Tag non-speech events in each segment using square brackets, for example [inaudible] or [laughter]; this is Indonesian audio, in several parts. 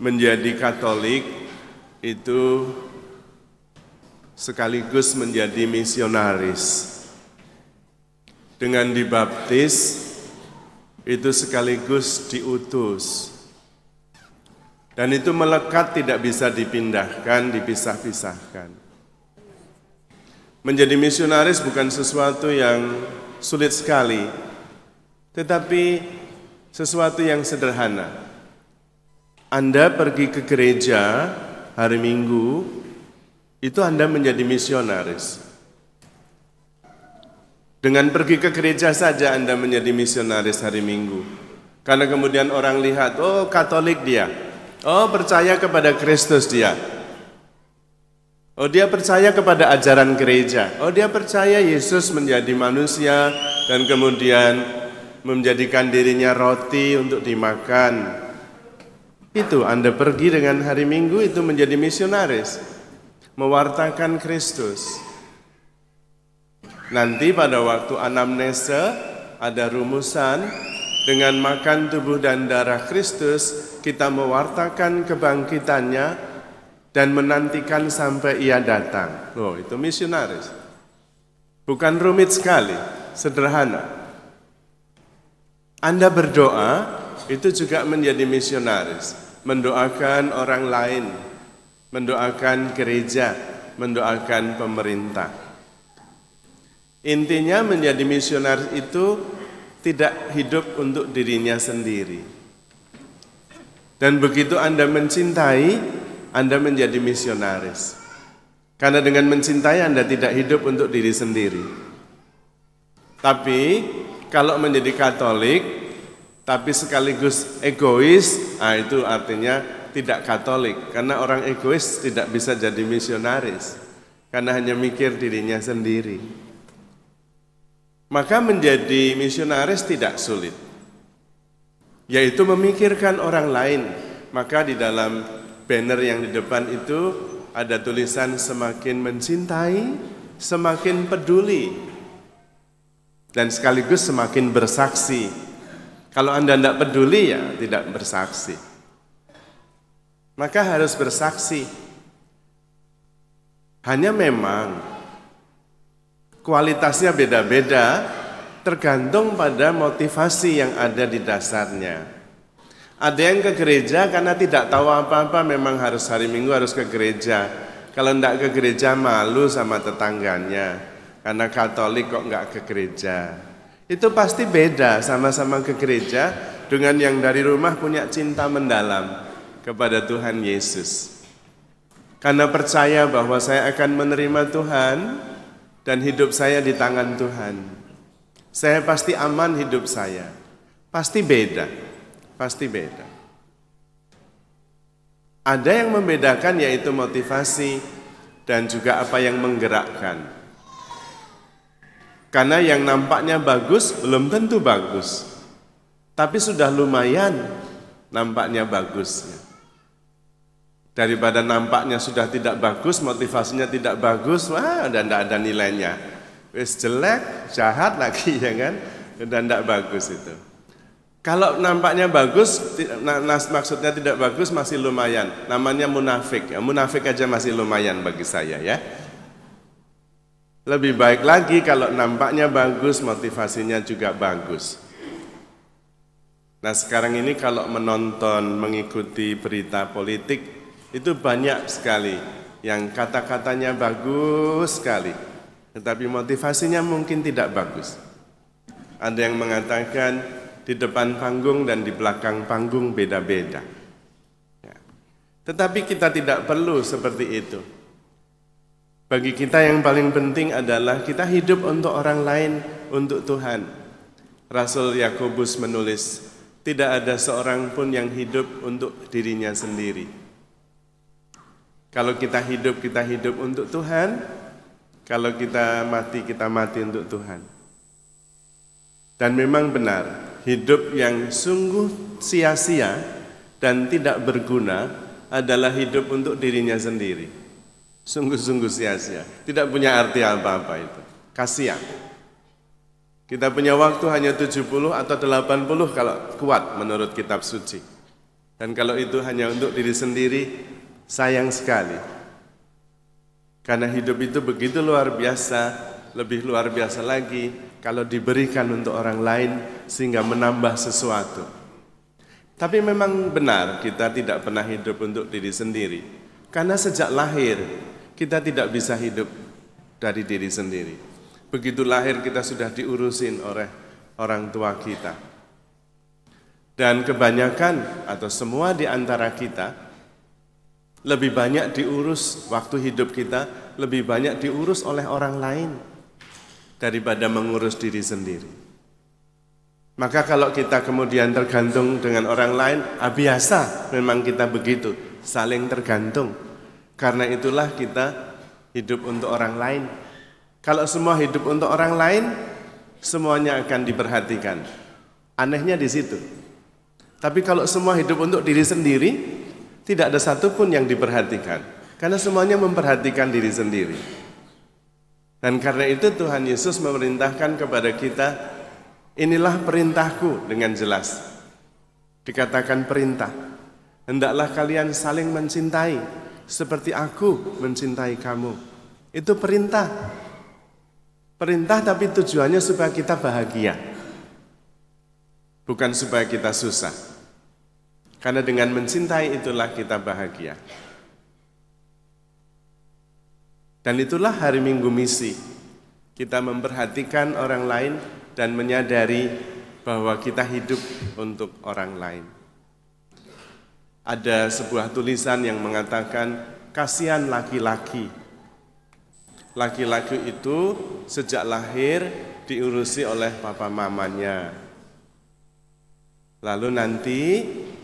menjadi Katolik itu sekaligus menjadi misionaris. Dengan dibaptis itu sekaligus diutus. Dan itu melekat tidak bisa dipindahkan, dipisah-pisahkan. Menjadi misionaris bukan sesuatu yang sulit sekali, tetapi sesuatu yang sederhana. Anda pergi ke gereja hari Minggu, itu Anda menjadi misionaris. Dengan pergi ke gereja saja Anda menjadi misionaris hari Minggu. Karena kemudian orang lihat, oh Katolik dia, oh percaya kepada Kristus dia, Oh dia percaya kepada ajaran gereja. Oh dia percaya Yesus menjadi manusia dan kemudian menjadikan dirinya roti untuk dimakan. Itu Anda pergi dengan hari Minggu itu menjadi misionaris, mewartakan Kristus. Nanti pada waktu anamnesa ada rumusan dengan makan tubuh dan darah Kristus kita mewartakan kebangkitannya dan menantikan sampai ia datang. Loh, itu misionaris. Bukan rumit sekali, sederhana. Anda berdoa itu juga menjadi misionaris, mendoakan orang lain, mendoakan gereja, mendoakan pemerintah. Intinya menjadi misionaris itu tidak hidup untuk dirinya sendiri. Dan begitu Anda mencintai, Anda menjadi misionaris. Karena dengan mencintai Anda tidak hidup untuk diri sendiri. Tapi kalau menjadi Katolik, tapi sekaligus egois, nah itu artinya tidak Katolik. Karena orang egois tidak bisa jadi misionaris, karena hanya mikir dirinya sendiri. Maka menjadi misionaris tidak sulit, yaitu memikirkan orang lain. Maka di dalam banner yang di depan itu ada tulisan semakin mencintai, semakin peduli, dan sekaligus semakin bersaksi kalau Anda tidak peduli ya tidak bersaksi. Maka harus bersaksi. Hanya memang kualitasnya beda-beda tergantung pada motivasi yang ada di dasarnya. Ada yang ke gereja karena tidak tahu apa-apa memang harus hari Minggu harus ke gereja. Kalau tidak ke gereja malu sama tetangganya. Karena Katolik kok nggak ke gereja. Itu pasti beda sama-sama ke gereja dengan yang dari rumah punya cinta mendalam kepada Tuhan Yesus. Karena percaya bahwa saya akan menerima Tuhan dan hidup saya di tangan Tuhan. Saya pasti aman hidup saya. Pasti beda. Pasti beda. Ada yang membedakan yaitu motivasi dan juga apa yang menggerakkan. Karena yang nampaknya bagus belum tentu bagus. Tapi sudah lumayan nampaknya bagus. Daripada nampaknya sudah tidak bagus, motivasinya tidak bagus, wah dan tidak ada nilainya. Wis jelek, jahat lagi [laughs] ya kan, dan tidak bagus itu. Kalau nampaknya bagus, maksudnya tidak bagus masih lumayan. Namanya munafik. Ya, munafik aja masih lumayan bagi saya ya. Lebih baik lagi kalau nampaknya bagus, motivasinya juga bagus. Nah sekarang ini kalau menonton, mengikuti berita politik itu banyak sekali yang kata-katanya bagus sekali, tetapi motivasinya mungkin tidak bagus. Ada yang mengatakan di depan panggung dan di belakang panggung beda-beda. Ya. Tetapi kita tidak perlu seperti itu. Bagi kita yang paling penting adalah kita hidup untuk orang lain, untuk Tuhan. Rasul Yakobus menulis, tidak ada seorang pun yang hidup untuk dirinya sendiri. Kalau kita hidup, kita hidup untuk Tuhan. Kalau kita mati, kita mati untuk Tuhan. Dan memang benar, hidup yang sungguh sia-sia dan tidak berguna adalah hidup untuk dirinya sendiri sungguh-sungguh sia-sia. Tidak punya arti apa-apa itu. Kasihan. Kita punya waktu hanya 70 atau 80 kalau kuat menurut kitab suci. Dan kalau itu hanya untuk diri sendiri, sayang sekali. Karena hidup itu begitu luar biasa, lebih luar biasa lagi kalau diberikan untuk orang lain sehingga menambah sesuatu. Tapi memang benar kita tidak pernah hidup untuk diri sendiri. Karena sejak lahir kita tidak bisa hidup dari diri sendiri. Begitu lahir kita sudah diurusin oleh orang tua kita. Dan kebanyakan atau semua di antara kita lebih banyak diurus waktu hidup kita lebih banyak diurus oleh orang lain daripada mengurus diri sendiri. Maka kalau kita kemudian tergantung dengan orang lain, ah biasa memang kita begitu, saling tergantung. Karena itulah kita hidup untuk orang lain. Kalau semua hidup untuk orang lain, semuanya akan diperhatikan. Anehnya di situ. Tapi kalau semua hidup untuk diri sendiri, tidak ada satupun yang diperhatikan. Karena semuanya memperhatikan diri sendiri. Dan karena itu Tuhan Yesus memerintahkan kepada kita, inilah perintahku dengan jelas. Dikatakan perintah. Hendaklah kalian saling mencintai seperti aku mencintai kamu. Itu perintah. Perintah tapi tujuannya supaya kita bahagia. Bukan supaya kita susah. Karena dengan mencintai itulah kita bahagia. Dan itulah hari Minggu misi. Kita memperhatikan orang lain dan menyadari bahwa kita hidup untuk orang lain ada sebuah tulisan yang mengatakan kasihan laki-laki. Laki-laki itu sejak lahir diurusi oleh papa mamanya. Lalu nanti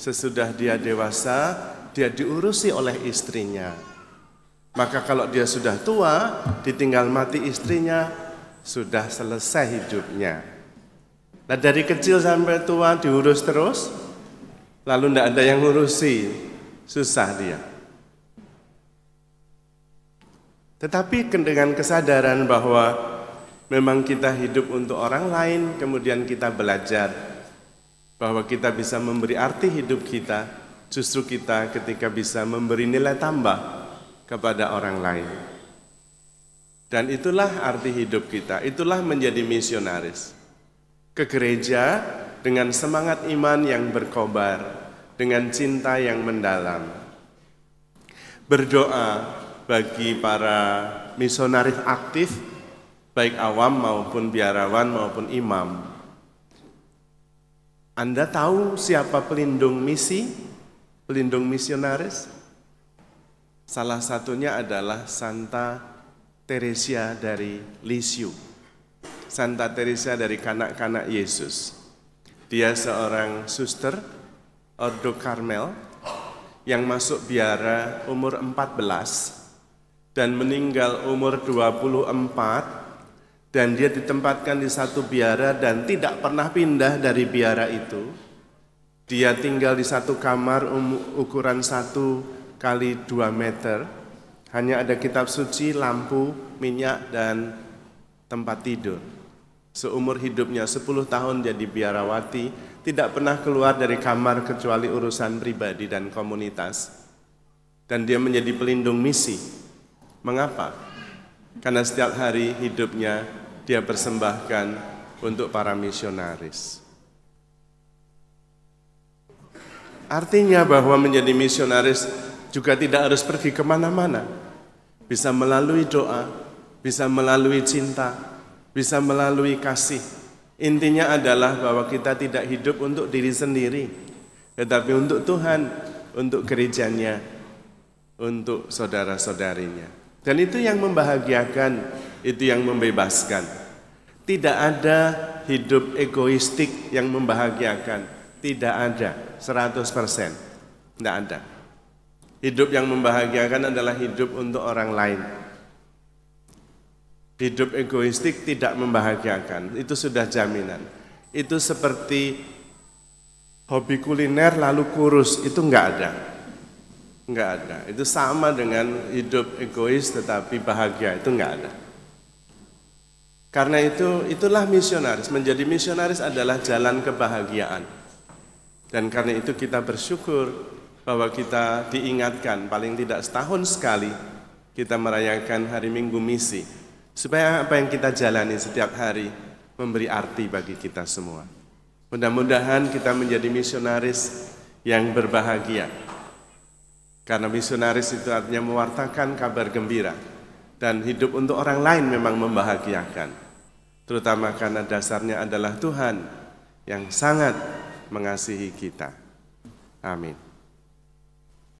sesudah dia dewasa, dia diurusi oleh istrinya. Maka kalau dia sudah tua, ditinggal mati istrinya, sudah selesai hidupnya. Nah dari kecil sampai tua diurus terus, lalu tidak ada yang ngurusi, susah dia. Tetapi dengan kesadaran bahwa memang kita hidup untuk orang lain, kemudian kita belajar bahwa kita bisa memberi arti hidup kita, justru kita ketika bisa memberi nilai tambah kepada orang lain. Dan itulah arti hidup kita, itulah menjadi misionaris. Ke gereja dengan semangat iman yang berkobar, dengan cinta yang mendalam. Berdoa bagi para misionaris aktif, baik awam maupun biarawan maupun imam. Anda tahu siapa pelindung misi, pelindung misionaris? Salah satunya adalah Santa Teresia dari Lisiu. Santa Teresa dari kanak-kanak Yesus. Dia seorang suster Ordo Karmel yang masuk biara umur 14 dan meninggal umur 24 dan dia ditempatkan di satu biara dan tidak pernah pindah dari biara itu. Dia tinggal di satu kamar um, ukuran 1 kali 2 meter. Hanya ada kitab suci, lampu, minyak, dan tempat tidur. Seumur hidupnya 10 tahun jadi biarawati, tidak pernah keluar dari kamar kecuali urusan pribadi dan komunitas. Dan dia menjadi pelindung misi. Mengapa? Karena setiap hari hidupnya dia persembahkan untuk para misionaris. Artinya bahwa menjadi misionaris juga tidak harus pergi kemana-mana. Bisa melalui doa, bisa melalui cinta, bisa melalui kasih. Intinya adalah bahwa kita tidak hidup untuk diri sendiri, tetapi untuk Tuhan, untuk gerejanya, untuk saudara-saudarinya. Dan itu yang membahagiakan, itu yang membebaskan. Tidak ada hidup egoistik yang membahagiakan. Tidak ada, 100%. Tidak ada. Hidup yang membahagiakan adalah hidup untuk orang lain. Hidup egoistik tidak membahagiakan, itu sudah jaminan. Itu seperti hobi kuliner lalu kurus, itu enggak ada. Enggak ada. Itu sama dengan hidup egois tetapi bahagia, itu enggak ada. Karena itu itulah misionaris. Menjadi misionaris adalah jalan kebahagiaan. Dan karena itu kita bersyukur bahwa kita diingatkan paling tidak setahun sekali kita merayakan hari Minggu Misi supaya apa yang kita jalani setiap hari memberi arti bagi kita semua. Mudah-mudahan kita menjadi misionaris yang berbahagia. Karena misionaris itu artinya mewartakan kabar gembira dan hidup untuk orang lain memang membahagiakan. Terutama karena dasarnya adalah Tuhan yang sangat mengasihi kita. Amin.